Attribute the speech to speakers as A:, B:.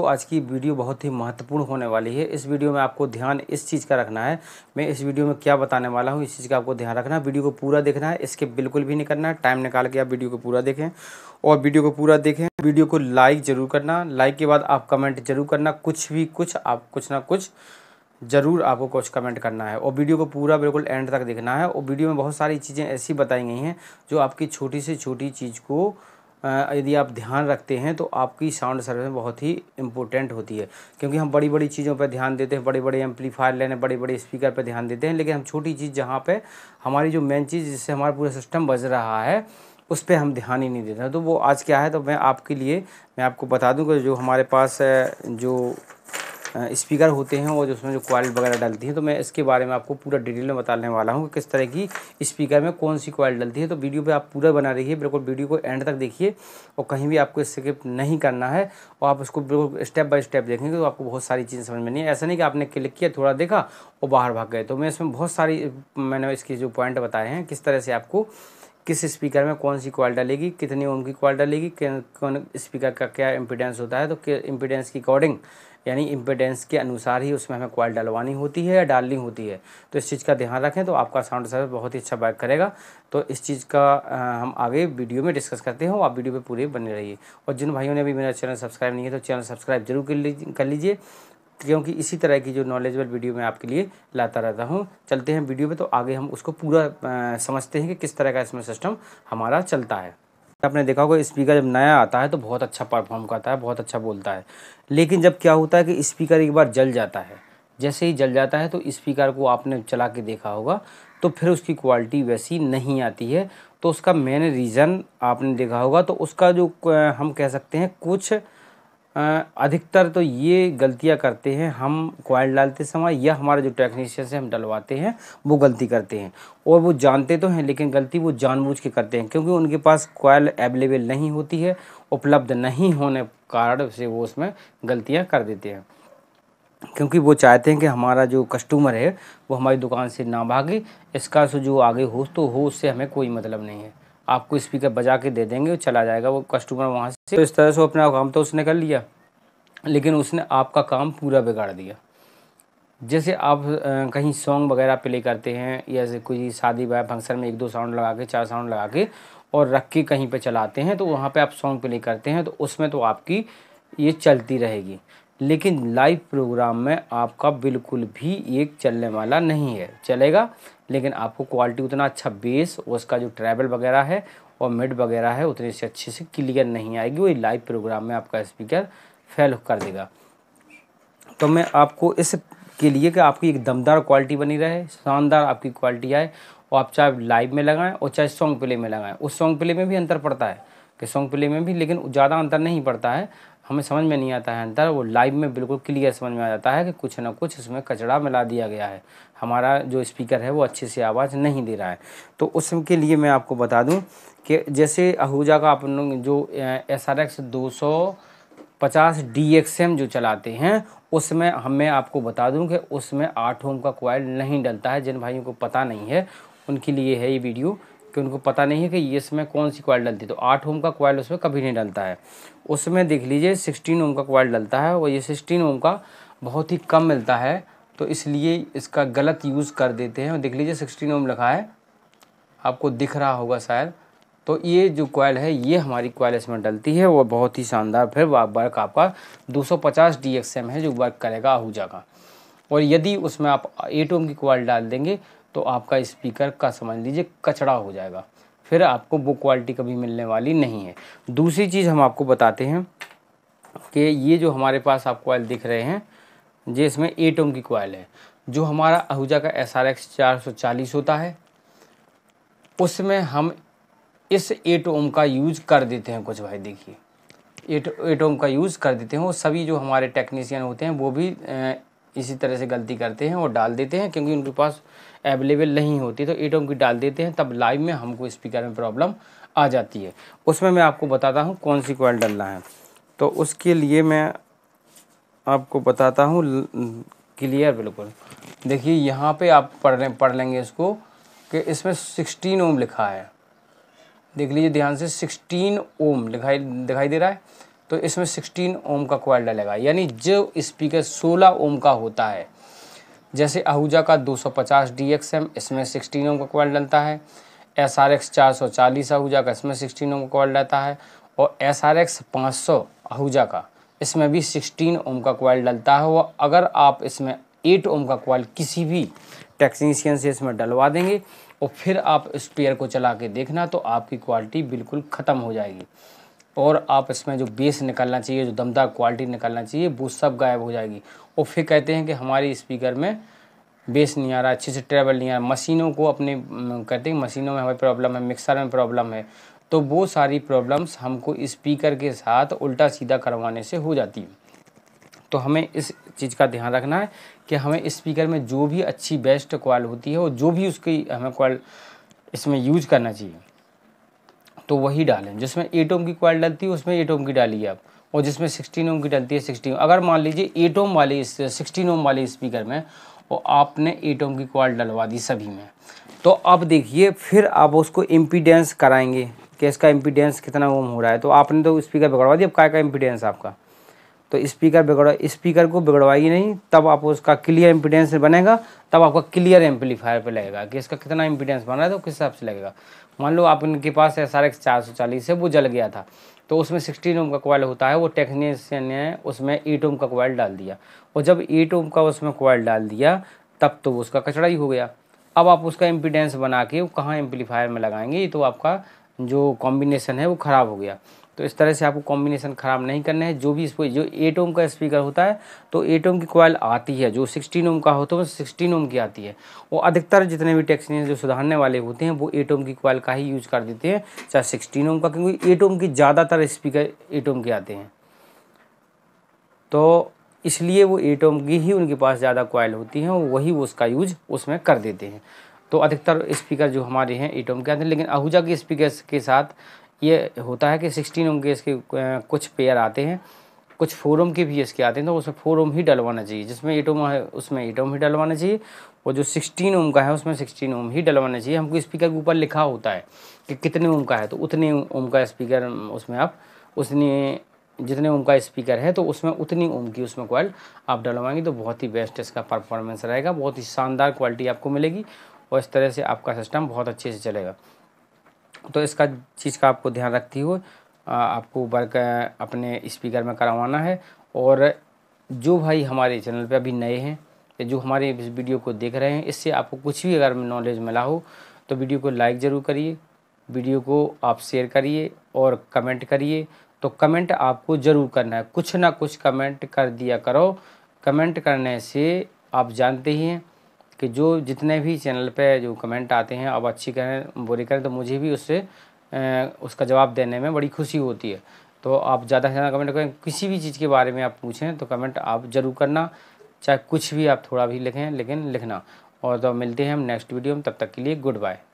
A: तो आज की वीडियो बहुत ही महत्वपूर्ण होने वाली है इस वीडियो में आपको ध्यान इस चीज़ का रखना है मैं इस वीडियो में क्या बताने वाला हूँ इस चीज़ का आपको ध्यान रखना है वीडियो को पूरा देखना है इसके बिल्कुल भी नहीं करना है टाइम निकाल के आप वीडियो को पूरा देखें और वीडियो को पूरा देखें वीडियो को लाइक ज़रूर करना लाइक के बाद आप कमेंट जरूर करना कुछ भी कुछ आप कुछ ना कुछ ज़रूर आपको कुछ कमेंट करना है और वीडियो को पूरा बिल्कुल एंड तक देखना है और वीडियो में बहुत सारी चीज़ें ऐसी बताई गई हैं जो आपकी छोटी से छोटी चीज़ को यदि आप ध्यान रखते हैं तो आपकी साउंड सर्विस बहुत ही इंपॉर्टेंट होती है क्योंकि हम बड़ी बड़ी चीज़ों पर ध्यान देते हैं बड़े बड़े एम्पलीफायर लेने बड़े बड़े स्पीकर पर ध्यान देते हैं लेकिन हम छोटी चीज़ जहाँ पर हमारी जो मेन चीज़ जिससे हमारा पूरा सिस्टम बज रहा है उस पर हम ध्यान ही नहीं देते तो वो आज क्या है तो मैं आपके लिए मैं आपको बता दूँगा जो हमारे पास जो स्पीकर होते हैं और उसमें जो क्वालिटी वगैरह डलती है तो मैं इसके बारे में आपको पूरा डिटेल में बताने वाला हूँ कि किस तरह की स्पीकर में कौन सी क्वालिटी डलती है तो वीडियो पे आप पूरा बना रही है बिल्कुल वीडियो को एंड तक देखिए और कहीं भी आपको स्किप नहीं करना है और आप उसको बिल्कुल स्टेप बाई स्टेप देखेंगे तो आपको बहुत सारी चीज़ें समझ में नहीं ऐसा नहीं कि आपने क्लिक किया थोड़ा देखा और बाहर भाग गए तो मैं इसमें बहुत सारी मैंने इसके जो पॉइंट बताए हैं किस तरह से आपको किस स्पीकर में कौन सी क्वाल डालेगी कितनी ओम की कॉल डलेगी कौन स्पीकर का क्या इम्पिडेंस होता है तो इम्पिडेंस की अकॉर्डिंग यानी इम्पेडेंस के अनुसार ही उसमें हमें क्वाल डलवानी होती है या डालनी होती है तो इस चीज़ का ध्यान रखें तो आपका साउंड सर्विस बहुत ही अच्छा बैक करेगा तो इस चीज़ का हम आगे वीडियो में डिस्कस करते हैं आप वीडियो पर पूरे बने रहिए और जिन भाइयों ने अभी मेरा चैनल सब्सक्राइब नहीं है तो चैनल सब्सक्राइब जरूर कर लीजिए क्योंकि इसी तरह की जो नॉलेजेबल वीडियो मैं आपके लिए लाता रहता हूँ चलते हैं वीडियो पे तो आगे हम उसको पूरा समझते हैं कि किस तरह का इसमें सिस्टम हमारा चलता है आपने देखा होगा स्पीकर जब नया आता है तो बहुत अच्छा परफॉर्म करता है बहुत अच्छा बोलता है लेकिन जब क्या होता है कि स्पीकर एक बार जल जाता है जैसे ही जल जाता है तो स्पीकर को आपने चला के देखा होगा तो फिर उसकी क्वालिटी वैसी नहीं आती है तो उसका मेन रीज़न आपने देखा होगा तो उसका जो हम कह सकते हैं कुछ अधिकतर तो ये गलतियाँ करते हैं हम क्वाइल डालते समय या हमारे जो टेक्नीशियन से हम डलवाते हैं वो गलती करते हैं और वो जानते तो हैं लेकिन गलती वो जानबूझ के करते हैं क्योंकि उनके पास क्वाइल अवेलेबल नहीं होती है उपलब्ध नहीं होने कारण से वो उसमें गलतियाँ कर देते हैं क्योंकि वो चाहते हैं कि हमारा जो कस्टमर है वो हमारी दुकान से ना भागे इसका जो आगे हो तो हो उससे हमें कोई मतलब नहीं है आपको स्पीकर बजा के दे देंगे और चला जाएगा वो कस्टमर वहाँ से तो इस तरह से अपना काम तो उसने कर लिया लेकिन उसने आपका काम पूरा बिगाड़ दिया जैसे आप कहीं सॉन्ग वगैरह प्ले करते हैं या कोई शादी ब्याह फंक्शन में एक दो साउंड लगा के चार साउंड लगा के और रख के कहीं पे चलाते हैं तो वहाँ पे आप सॉन्ग प्ले करते हैं तो उसमें तो आपकी ये चलती रहेगी लेकिन लाइव प्रोग्राम में आपका बिल्कुल भी ये चलने वाला नहीं है चलेगा लेकिन आपको क्वालिटी उतना अच्छा बेस उसका जो ट्रैवल वगैरह है और मिड वगैरह है उतनी से अच्छे से क्लियर नहीं आएगी वही लाइव प्रोग्राम में आपका स्पीकर फेल कर देगा तो मैं आपको इस के लिए कि आपकी एक दमदार क्वालिटी बनी रहे शानदार आपकी क्वालिटी आए और आप चाहे लाइव में लगाएं और चाहे सॉन्ग प्ले में लगाएं उस सॉन्ग प्ले में भी अंतर पड़ता है कि सॉन्ग प्ले में भी लेकिन ज़्यादा अंतर नहीं पड़ता है हमें समझ में नहीं आता है अंतर वो लाइव में बिल्कुल क्लियर समझ में आ जाता है कि कुछ ना कुछ उसमें कचड़ा मिला दिया गया है हमारा जो स्पीकर है वो अच्छे से आवाज़ नहीं दे रहा है तो उसके लिए मैं आपको बता दूं कि जैसे आहूजा का आप लोग जो एस आर एक्स दो सौ पचास डी एक्स एम जो चलाते हैं उसमें हमें आपको बता दूं कि उसमें आठ ओम का क्वाइल नहीं डलता है जिन भाइयों को पता नहीं है उनके लिए है ये वीडियो कि उनको पता नहीं है कि इसमें कौन सी क्वाइल डलती है तो आठ ओम का क्वाइल उसमें कभी नहीं डलता है उसमें देख लीजिए सिक्सटीन ओम का क्वाइल डलता है और ये सिक्सटीन ओम का बहुत ही कम मिलता है तो इसलिए इसका गलत यूज़ कर देते हैं और देख लीजिए सिक्सटीन ओम लिखा है आपको दिख रहा होगा शायद तो ये जो कॉयल है ये हमारी कॉयल इसमें डलती है वो बहुत ही शानदार फिर वर्क आपका 250 सौ है जो वर्क करेगा आहूजा का और यदि उसमें आप एट ओम की कॉयल डाल देंगे तो आपका स्पीकर का समझ लीजिए कचड़ा हो जाएगा फिर आपको वो क्वालिटी कभी मिलने वाली नहीं है दूसरी चीज़ हम आपको बताते हैं कि ये जो हमारे पास आप कॉयल दिख रहे हैं ये इसमें टोम की कॉयल है जो हमारा आहूजा का एस आर एक्स चार सौ चालीस होता है उसमें हम इस एट ओम का यूज कर देते हैं कुछ भाई देखिए एट एट ओम का यूज़ कर देते हैं वो सभी जो हमारे टेक्नीसियन होते हैं वो भी इसी तरह से गलती करते हैं और डाल देते हैं क्योंकि उनके पास अवेलेबल नहीं होती तो ईटों की डाल देते हैं तब लाइव में हमको स्पीकर में प्रॉब्लम आ जाती है उसमें मैं आपको बताता हूँ कौन सी कॉइल डालना है तो उसके लिए मैं आपको बताता हूँ क्लियर बिल्कुल देखिए यहाँ पे आप पढ़ लें पढ़ लेंगे इसको कि इसमें सिक्सटीन ओम लिखा है देख लीजिए ध्यान से सिक्सटीन ओम लिखाई दिखाई दे रहा है तो इसमें 16 ओम का कोयल डलेगा यानी जो स्पीकर 16 ओम का होता है जैसे आहूजा का 250 एम इसमें 16 ओम का क्वाल डलता है एस आर एक्स चार सौ चालीस आहूजा का इसमें सिक्सटीन ओम का कोयल डलता है और एस आर एक्स पाँच सौ आहूजा का इसमें भी सिक्सटीन ओम का क्वाल डलता है और अगर आप इसमें एट ओम का कोयल किसी भी टेक्नीशियन से इसमें डलवा देंगे और फिर आप इस पेयर को चला के देखना तो आपकी क्वालिटी बिल्कुल ख़त्म हो जाएगी और आप इसमें जो बेस निकालना चाहिए जो दमदार क्वालिटी निकालना चाहिए वो सब गायब हो जाएगी और फिर कहते हैं कि हमारी स्पीकर में बेस नहीं आ रहा अच्छे से ट्रेवल नहीं आ रहा मशीनों को अपने कहते हैं मशीनों में हमें प्रॉब्लम है मिक्सर में प्रॉब्लम है तो वो सारी प्रॉब्लम्स हमको स्पीकर के साथ उल्टा सीधा करवाने से हो जाती है तो हमें इस चीज़ का ध्यान रखना है कि हमें स्पीकर में जो भी अच्छी बेस्ट क्वाल होती है और जो भी उसकी हमें क्वाल इसमें यूज करना चाहिए तो वही डालें जिसमें एट ओम की कॉयल डलती है उसमें एट ओम की डालिए आप और जिसमें सिक्सटीन ओम की डलती है सिक्सटी अगर मान लीजिए एट ओम वाली सिक्सटीन ओम वाले स्पीकर में और आपने एट ओम की कॉयल डलवा दी सभी में तो अब देखिए फिर आप उसको इम्पीडेंस कराएंगे कि इसका इम्पीडेंस कितना ओम हो रहा है तो आपने तो स्पीकर बिगड़वा दिया अब काय का इम्पीडेंस आपका तो स्पीकर बिगड़ स्पीकर को बिगड़वाइए नहीं तब आप उसका क्लियर इम्पिडेंस बनेगा तब आपका क्लियर एम्पलीफायर पे लगेगा कि इसका कितना इम्पिडेंस बना है तो किस हिसाब से लगेगा मान लो आप इनके पास एस आर एक्स चार सौ चालीस है वो जल गया था तो उसमें सिक्सटीन ओम का कोयल होता है वो टेक्नीशियन ने उसमें ईट ओम का कोयल डाल दिया और जब एट ओम का उसमें कोयल डाल दिया तब तो उसका कचड़ा ही हो गया अब आप उसका इम्पिडेंस बना के वो कहाँ एम्पलीफायर में लगाएंगे तो आपका जो कॉम्बिनेशन है वो ख़राब हो गया तो इस तरह से आपको कॉम्बिनेशन ख़राब नहीं करने हैं जो भी इसको जो एट ओम का स्पीकर होता है तो एट ओम की कॉयल आती है जो सिक्सटीन ओम का होता तो है वो सिक्सटीन ओम की आती है वो अधिकतर जितने भी टेक्सनियन जो सुधारने वाले होते हैं वो एट ओम की कॉयल का ही यूज़ कर देते हैं चाहे सिक्सटीन ओम का क्योंकि एट ओम की ज़्यादातर स्पीकर एट ओम के आते हैं तो इसलिए वो एट ओम की ही उनके पास ज़्यादा कॉयल होती हैं वही वो उसका यूज उसमें कर देते हैं तो अधिकतर स्पीकर जो हमारे हैं एट ओम के आते हैं लेकिन आहूजा के स्पीकर के साथ ये होता है कि सिक्सटीन ओम के इसके कुछ पेयर आते हैं कुछ फोर ओम के भी इसके आते हैं तो उसमें फोर ओम ही डलवाना चाहिए जिसमें एट ओम है उसमें एट ओम ही डलवाना चाहिए और जो सिक्सटीन ओम का है उसमें सिक्सटीन ओम ही डलवाना चाहिए हमको स्पीकर के ऊपर लिखा होता है कि कितने ओम का है तो उतने ओम का स्पीकर उसमें आप उसने जितने ओम का स्पीकर है तो उसमें उतनी ओम की उसमें क्वाल आप डलवाएंगे तो बहुत ही बेस्ट इसका परफॉर्मेंस रहेगा बहुत ही शानदार क्वालिटी आपको मिलेगी और इस तरह से आपका सिस्टम बहुत अच्छे से चलेगा तो इसका चीज़ का आपको ध्यान रखती हुए आपको वर्क अपने स्पीकर में करवाना है और जो भाई हमारे चैनल पे अभी नए हैं या जो हमारे इस वीडियो को देख रहे हैं इससे आपको कुछ भी अगर नॉलेज मिला हो तो वीडियो को लाइक ज़रूर करिए वीडियो को आप शेयर करिए और कमेंट करिए तो कमेंट आपको ज़रूर करना है कुछ ना कुछ कमेंट कर दिया करो कमेंट करने से आप जानते ही हैं कि जो जितने भी चैनल पे जो कमेंट आते हैं अब अच्छी करें बुरी करें तो मुझे भी उससे उसका जवाब देने में बड़ी खुशी होती है तो आप ज़्यादा से ज़्यादा कमेंट करें किसी भी चीज़ के बारे में आप पूछें तो कमेंट आप ज़रूर करना चाहे कुछ भी आप थोड़ा भी लिखें लेकिन लिखना और तो मिलते हैं हम नेक्स्ट वीडियो में तब तक के लिए गुड बाय